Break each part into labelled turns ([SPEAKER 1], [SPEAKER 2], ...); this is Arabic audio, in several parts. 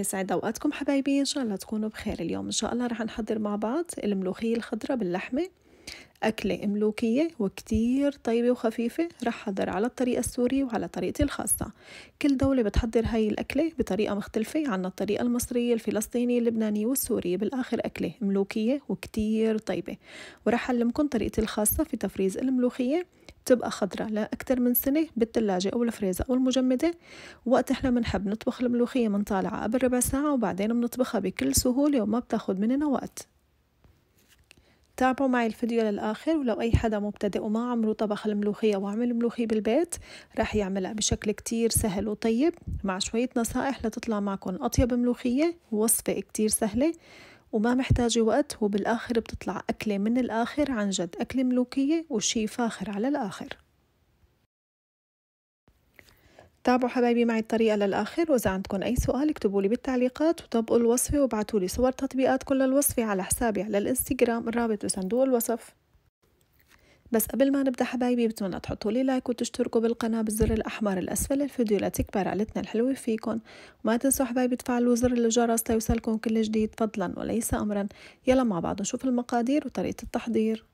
[SPEAKER 1] يسعد اوقاتكم حبايبي ان شاء الله تكونوا بخير اليوم ان شاء الله رح نحضر مع بعض الملوخيه الخضراء باللحمه أكلة ملوكية وكتير طيبة وخفيفة رح احضر على الطريقة السورية وعلى طريقتي الخاصة كل دولة بتحضر هاي الأكلة بطريقة مختلفة عنا الطريقة المصرية الفلسطينية اللبنانية والسورية بالآخر أكلة ملوكية وكتير طيبة ورح أعلمكم طريقتي الخاصة في تفريز الملوخية بتبقى خضراء لأكثر من سنة بالثلاجة أو الفريزة أو المجمدة وقت إحنا بنحب نطبخ الملوخية بنطالعها قبل ربع ساعة وبعدين بنطبخها بكل سهولة وما بتاخد مننا وقت تابعوا معي الفيديو للآخر ولو أي حدا مبتدئ وما عمره طبخ الملوخية وعمل ملوخية بالبيت رح يعملها بشكل كتير سهل وطيب مع شوية نصائح لتطلع معكم أطيب ملوخية ووصفة كتير سهلة وما محتاجة وقت وبالآخر بتطلع أكلة من الآخر عن جد أكلة ملوكية وشي فاخر على الآخر تابعوا حبايبي معي الطريقة للآخر وإذا عندكم أي سؤال اكتبوا لي بالتعليقات وطبقوا الوصفة وبعتوا لي صور كل الوصفة على حسابي على الانستغرام الرابط بصندوق الوصف بس قبل ما نبدا حبايبي بتمنى تحطوا لي لايك وتشتركوا بالقناه بالزر الاحمر الاسفل الفيديو لتكبر عائلتنا الحلوه فيكم وما تنسوا حبايبي تفعلوا زر الجرس ليوصلكم كل جديد فضلا وليس امرا يلا مع بعض نشوف المقادير وطريقه التحضير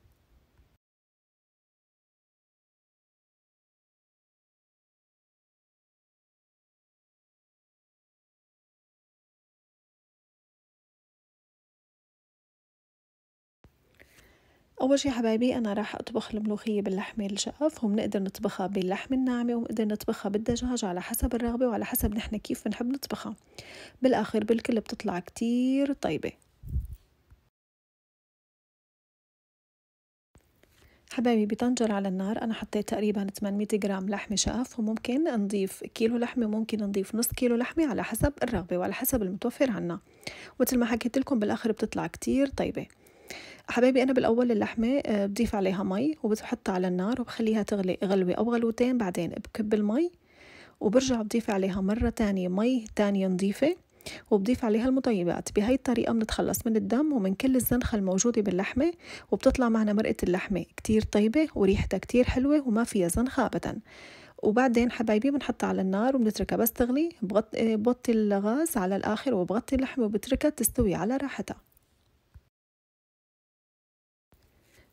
[SPEAKER 1] أول شي حبايبي أنا راح أطبخ الملوخية باللحمة الجاف وبنقدر نطبخها باللحمة الناعمة وبنقدر نطبخها بالدجاج على حسب الرغبة وعلى حسب نحن كيف بنحب نطبخها بالآخر بالكل بتطلع كتير طيبة حبايبي بطنجرة على النار أنا حطيت تقريبا 800 جرام لحمة شقف وممكن نضيف كيلو لحمة وممكن نضيف نص كيلو لحمة على حسب الرغبة وعلى حسب المتوفر عنا مثل ما حكيت لكم بالآخر بتطلع كتير طيبة حبايبي أنا بالأول اللحمة آه، بضيف عليها مي وبحطها على النار وبخليها تغلي غلوة أو غلوتين بعدين بكب المي وبرجع بضيف عليها مرة تانية مي تانية نظيفة وبضيف عليها المطيبات بهاي الطريقة بنتخلص من الدم ومن كل الزنخة الموجودة باللحمة وبتطلع معنا مرقة اللحمة كتير طيبة وريحتها كتير حلوة وما فيها زنخة أبدا وبعدين حبايبي بنحطها على النار وبنتركها بس تغلي بغطي الغاز على الآخر وبغطي اللحمة وبتركها تستوي على راحتها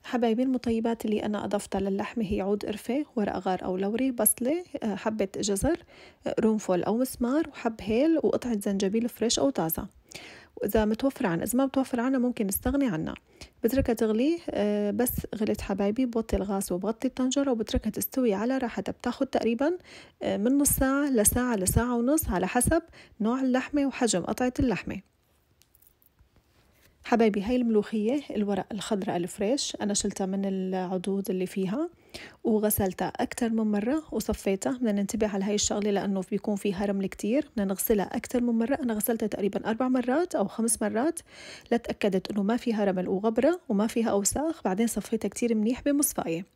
[SPEAKER 1] حبايبي المطيبات اللي أنا أضفتها للحمة هي عود قرفة ورق غار أو لوري بصلة آه، حبة جزر قرنفل آه، أو مسمار وحب هيل وقطعة زنجبيل فريش أو طازة وإذا متوفر عنا إذا ما متوفر عنا ممكن نستغني عنها بتركها تغلي آه، بس غلت حبايبي بوطي الغاز وبغطي الطنجرة وبتركها تستوي على راحتها بتاخد تقريبا من نص ساعة لساعة لساعة ونص على حسب نوع اللحمة وحجم قطعة اللحمة حبايبي هاي الملوخية الورق الخضراء الفريش أنا شلتها من العضود اللي فيها وغسلتها أكتر من مرة وصفيتها بدنا ننتبه على هاي الشغلة لأنه بيكون فيها رمل كتير بدنا نغسلها أكتر من مرة أنا غسلتها تقريبا أربع مرات أو خمس مرات لتأكدت أنه ما فيها رمل وغبرة وما فيها أوساخ بعدين صفيتها كتير منيح بمصفاية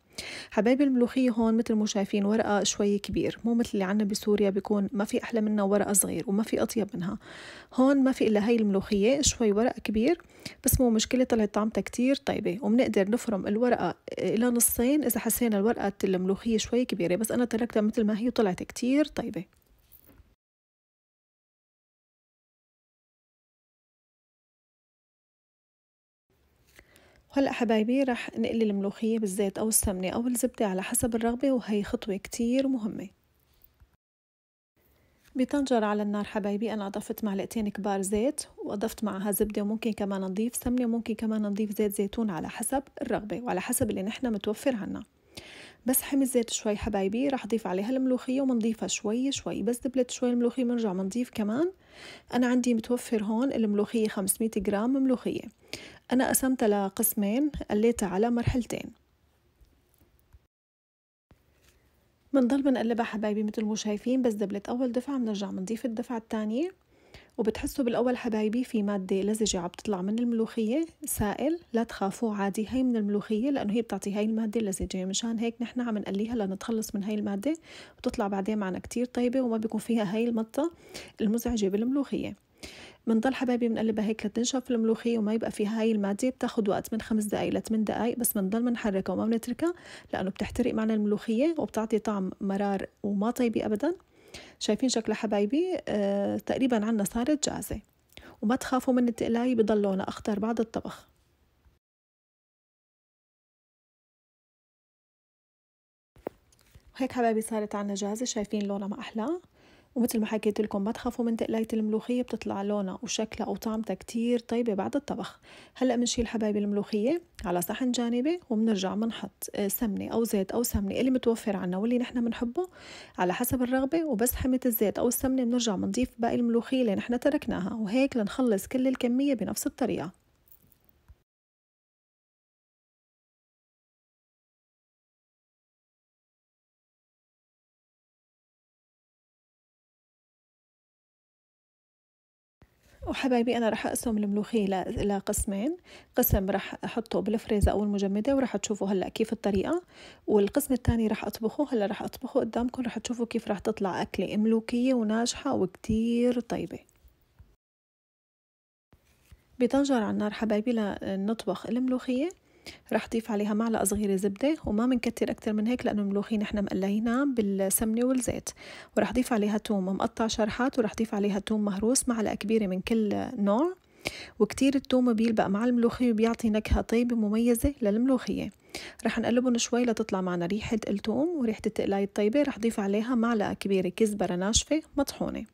[SPEAKER 1] حبايبي الملوخية هون مثل ما شايفين ورقة شوي كبير مو مثل اللي عنا بسوريا بيكون ما في أحلى منها ورقة صغير وما في أطيب منها هون ما في إلا هاي الملوخية شوي ورق كبير بس مو مشكلة طلعت طعمتها كتير طيبة وبنقدر نفرم الورقة إلى نصين إذا حسينا الورقة الملوخية شوي كبيرة بس أنا تركتها مثل ما هي وطلعت كتير طيبة وهلا حبايبي رح نقلي الملوخية بالزيت أو السمنة أو الزبدة على حسب الرغبة وهي خطوة كتير مهمة بطنجرة على النار حبايبي أنا أضفت معلقتين كبار زيت وأضفت معها زبدة وممكن كمان نضيف سمنة وممكن كمان نضيف زيت زيتون على حسب الرغبة وعلى حسب اللي نحن متوفر عنا بس حمي الزيت شوي حبايبي رح أضيف عليها الملوخية ومنضيفها شوي شوي بس دبلت شوي الملوخية بنرجع منضيف كمان أنا عندي متوفر هون الملوخية 500 جرام ملوخية أنا قسمتها لقسمين قليتها على مرحلتين بنضل بنقلبها حبايبي مثل ما شايفين بس دبلت أول دفعة بنرجع بنضيف الدفعة الثانية وبتحسوا بالأول حبايبي في مادة لزجة عم تطلع من الملوخية سائل لا تخافوا عادي هي من الملوخية لأنه هي بتعطي هاي المادة اللزجة يعني مشان هيك نحن عم نقليها لنتخلص من هاي المادة وتطلع بعدين معنا كتير طيبة وما بيكون فيها هاي المطة المزعجة بالملوخية بنضل حبايبي بنقلبها هيك لتنشف الملوخيه وما يبقى فيها هاي الماده بتاخد وقت من خمس دقائق لثمان دقائق بس بنضل بنحركها وما بنتركها لانه بتحترق معنا الملوخيه وبتعطي طعم مرار وما طيبه ابدا شايفين شكلها حبايبي آه تقريبا عنا صارت جاهزه وما تخافوا من التقلاي بضل لونها اخضر بعد الطبخ هيك حبايبي صارت عنا جاهزة شايفين لونها ما أحلى ومثل ما حكيت لكم ما تخافوا من تقلاية الملوخية بتطلع لونها وشكلها وطعمتها كتير طيبة بعد الطبخ هلا بنشيل حبايب الملوخية على صحن جانبي وبنرجع بنحط آه، سمنة أو زيت أو سمنة اللي متوفر عنا واللي نحنا بنحبه على حسب الرغبة وبس حمة الزيت أو السمنة بنرجع بنضيف باقي الملوخية اللي نحنا تركناها وهيك لنخلص كل الكمية بنفس الطريقة وحبايبي أنا رح أقسم الملوخية لقسمين قسم رح أحطه بالفريزة أو المجمدة ورح تشوفوا هلأ كيف الطريقة والقسم الثاني رح أطبخه هلأ رح أطبخه قدامكم رح تشوفوا كيف رح تطلع أكلة ملوكية وناجحة وكتير طيبة بطنجرة على النار حبايبي لنطبخ الملوخية رح ضيف عليها معلقة صغيرة زبدة وما بنكتر أكتر من هيك لأنه الملوخية احنا مقلينها بالسمنة والزيت ورح ضيف عليها توم مقطع شرحات ورح ضيف عليها توم مهروس معلقة كبيرة من كل نوع وكتير التوم بيلبق مع الملوخية وبيعطي نكهة طيبة مميزة للملوخية رح نقلبهم شوي لتطلع معنا ريحة التوم وريحة التقلاية الطيبة رح ضيف عليها معلقة كبيرة كزبرة ناشفة مطحونة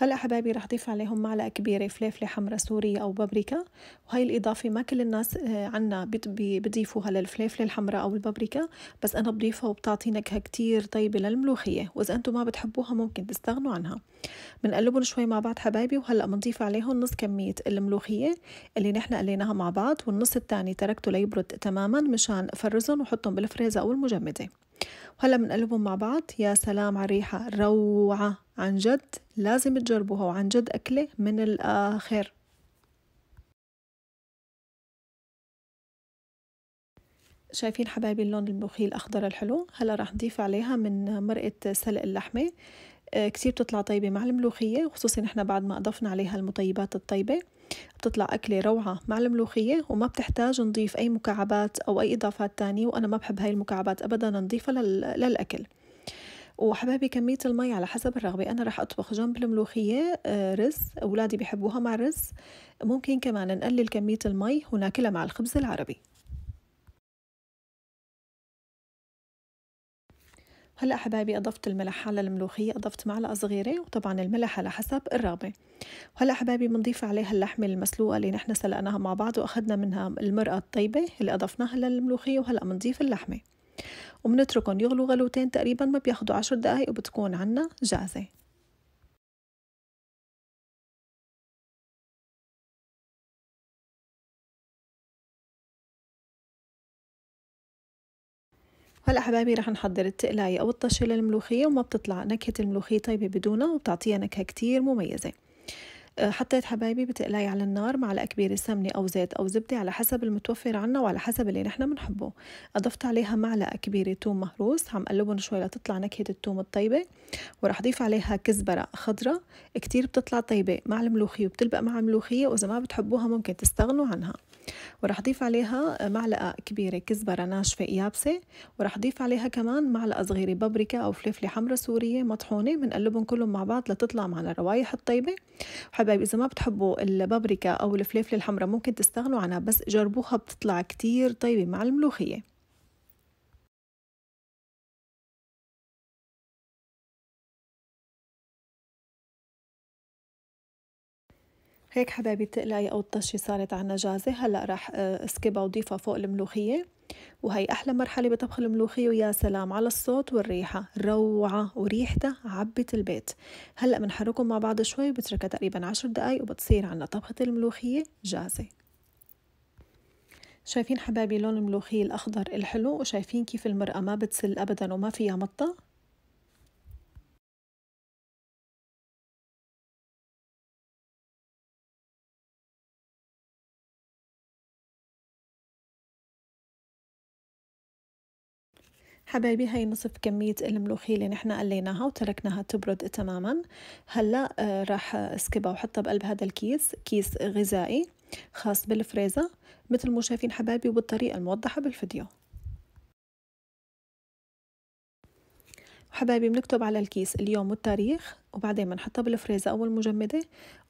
[SPEAKER 1] هلا حبايبي رح ضيف عليهم معلقه كبيره فليفله حمراء سوريه او بابريكا وهي الاضافه ما كل الناس آه، عنا بضيفوها للفليفله الحمراء او البابريكا بس انا بضيفها وبتعطي نكهه كتير طيبه للملوخيه واذا انتم ما بتحبوها ممكن تستغنوا عنها بنقلبهم شوي مع بعض حبايبي وهلا بنضيف عليهم نص كميه الملوخيه اللي نحن قليناها مع بعض والنص الثاني تركته ليبرد تماما مشان افرزهم وحطهم بالفريزه او المجمده وهلا بنقلبهم مع بعض يا سلام على الريحة روعة عن جد لازم تجربوها وعن جد أكلة من الآخر شايفين حبايبي اللون الملوخي الأخضر الحلو هلا راح نضيف عليها من مرقة سلق اللحمة آه، كتير بتطلع طيبة مع الملوخية وخصوصا احنا بعد ما أضفنا عليها المطيبات الطيبة بتطلع أكلة روعة مع الملوخية وما بتحتاج نضيف أي مكعبات أو أي إضافات تانية وأنا ما بحب هاي المكعبات أبدا نضيفها للأكل وحبابي كمية المي على حسب الرغبة أنا رح أطبخ جنب الملوخية آه، رز أولادي بيحبوها مع الرز ممكن كمان نقلل كمية المي وناكلها مع الخبز العربي هلا حبايبي اضفت الملح على الملوخيه اضفت معلقه صغيره وطبعا الملح على حسب الرغبه وهلا حبايبي بنضيف عليها اللحمه المسلوقه اللي نحن سلقناها مع بعض واخذنا منها المرقه الطيبه اللي اضفناها للملوخيه وهلا بنضيف اللحمه وبنتركهم يغلوا غلوتين تقريبا ما بياخذوا عشر دقائق وبتكون عنا جاهزه هلا حبايبي رح نحضر التقلاية أو الطشة للملوخية وما بتطلع نكهة الملوخية طيبة بدونها وبتعطيها نكهة كتير مميزة أه، حطيت حبايبي بتقلاية على النار معلقة كبيرة سمنة أو زيت أو زبدة على حسب المتوفر عنا وعلى حسب اللي نحن بنحبه أضفت عليها معلقة كبيرة توم مهروس عم قلبهم شوي لتطلع نكهة التوم الطيبة وراح أضيف عليها كزبرة خضرة كتير بتطلع طيبة مع الملوخية وبتلبق مع الملوخية وإذا ما بتحبوها ممكن تستغنوا عنها وراح أضيف عليها معلقة كبيرة كزبرة ناشفة يابسة وراح أضيف عليها كمان معلقة صغيرة بابريكا أو فلفلة حمراء سورية مطحونة بنقلبهم كلهم مع بعض لتطلع معنا الروايح الطيبة حبايبي إذا ما بتحبوا البابريكا أو الفلفلة الحمراء ممكن تستغنوا عنها بس جربوها بتطلع كتير طيبة مع الملوخية هيك حبايبي التقلاية أو الطشة صارت عنا جاهزة هلأ راح آه، اسكبها وضيفها فوق الملوخية وهي أحلى مرحلة بطبخ الملوخية ويا سلام على الصوت والريحة روعة وريحتها عبت البيت هلأ بنحركهم مع بعض شوي وبتركها تقريبا عشر دقايق وبتصير عنا طبخة الملوخية جاهزة شايفين حبايبي لون الملوخية الأخضر الحلو وشايفين كيف المرأة ما بتسل أبدا وما فيها مطة حبايبي هاي نصف كمية الملوخية اللي نحنا قليناها وتركناها تبرد تماما هلا آه، راح اسكبها وحطها بقلب هذا الكيس كيس غذائي خاص بالفريزة مثل ما شايفين حبايبي وبالطريقة الموضحة بالفيديو حبايبي بنكتب على الكيس اليوم والتاريخ وبعدين بنحطها بالفريزة أو المجمدة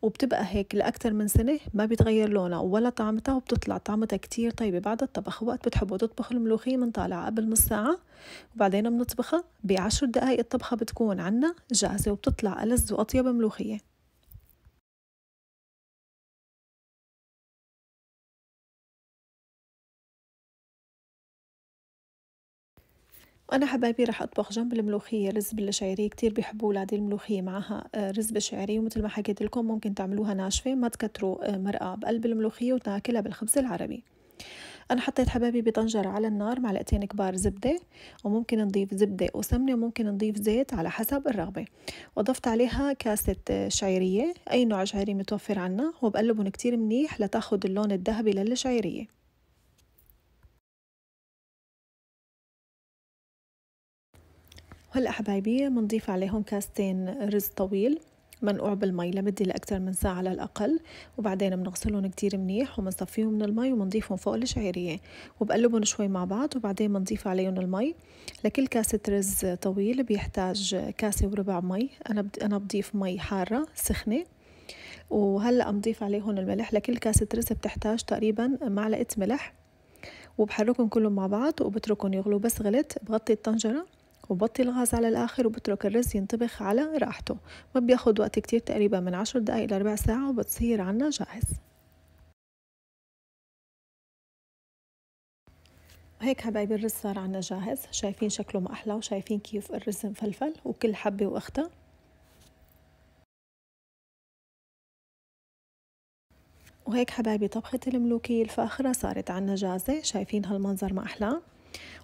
[SPEAKER 1] وبتبقى هيك لأكثر من سنة ما بيتغير لونها ولا طعمتها وبتطلع طعمتها كتير طيبة بعد الطبخ وقت بتحبوا تطبخوا الملوخية بنطالعها قبل نص ساعة وبعدين بنطبخها بعشر دقايق الطبخة بتكون عنا جاهزة وبتطلع ألذ وأطيب ملوخية وانا حبايبي رح اطبخ جنب الملوخيه رز بالشعيريه كتير بيحبوا ولادي الملوخيه معها آه، رز بالشعيريه ومثل ما حكيت لكم ممكن تعملوها ناشفه ما تكتروا آه، مرقه بقلب الملوخيه وتاكلها بالخبز العربي انا حطيت حبايبي بطنجره على النار معلقتين كبار زبده وممكن نضيف زبده وسمنه وممكن نضيف زيت على حسب الرغبه وضفت عليها كاسه آه، شعيريه اي نوع شعيري متوفر عنا وبقلبهم كتير منيح لتاخد اللون الذهبي للشعيريه هلا حبايبي بنضيف عليهم كاستين رز طويل منقوع بالمي لمدة لأكثر من ساعة على الأقل وبعدين بنغسلهم كتير منيح وبنصفيهم من المي وبنضيفهم فوق الشعيرية وبقلبهم شوي مع بعض وبعدين بنضيف عليهم المي لكل كاسة رز طويل بيحتاج كاسة وربع مي أنا أنا بضيف مي حارة سخنة وهلا بنضيف عليهم الملح لكل كاسة رز بتحتاج تقريبا معلقة ملح وبحركهم كلهم مع بعض وبتركهم يغلوا بس غلت بغطي الطنجرة وبطي الغاز على الآخر وبترك الرز ينطبخ على راحته ما بياخد وقت كتير تقريبا من عشر دقايق لربع ساعة وبتصير عنا جاهز وهيك حبايبي الرز صار عنا جاهز شايفين شكله ما أحلى وشايفين كيف الرز مفلفل وكل حبة وأختها وهيك حبايبي طبخة الملوكية الفاخرة صارت عنا جاهزة شايفين هالمنظر ما أحلاه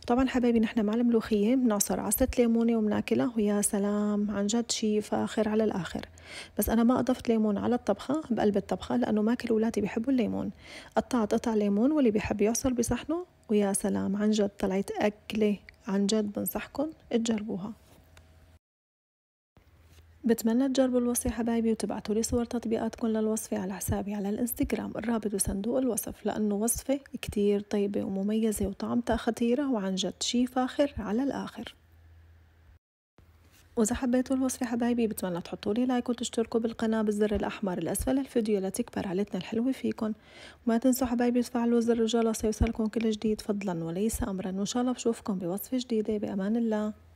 [SPEAKER 1] وطبعا حبايبي نحن مع الملوخية بنعصر عصرة ليمونة وبناكلها ويا سلام عن جد شي فاخر على الآخر بس أنا ما أضفت ليمون على الطبخة بقلب الطبخة لأنه ما كل ولادي بيحبوا الليمون قطعت قطع ليمون واللي بيحب يعصر بصحنه ويا سلام عن جد طلعت أكلة عن جد بنصحكم تجربوها بتمنى تجربوا الوصفة حبايبي وتبعتوا لي صور تطبيقاتكم للوصفة على حسابي على الانستغرام الرابط بصندوق الوصف لأنه وصفة كتير طيبة ومميزة وطعمتها خطيرة وعن جد شي فاخر على الآخر وإذا حبيتوا الوصفة حبايبي بتمنى تحطوا لي لايك وتشتركوا بالقناة بالزر الأحمر الأسفل الفيديو لتكبر عيلتنا الحلوة فيكم وما تنسوا حبايبي تفعلوا زر الجرس يوصلكم كل جديد فضلا وليس أمرا وإن شاء الله بشوفكم بوصفة جديدة بأمان الله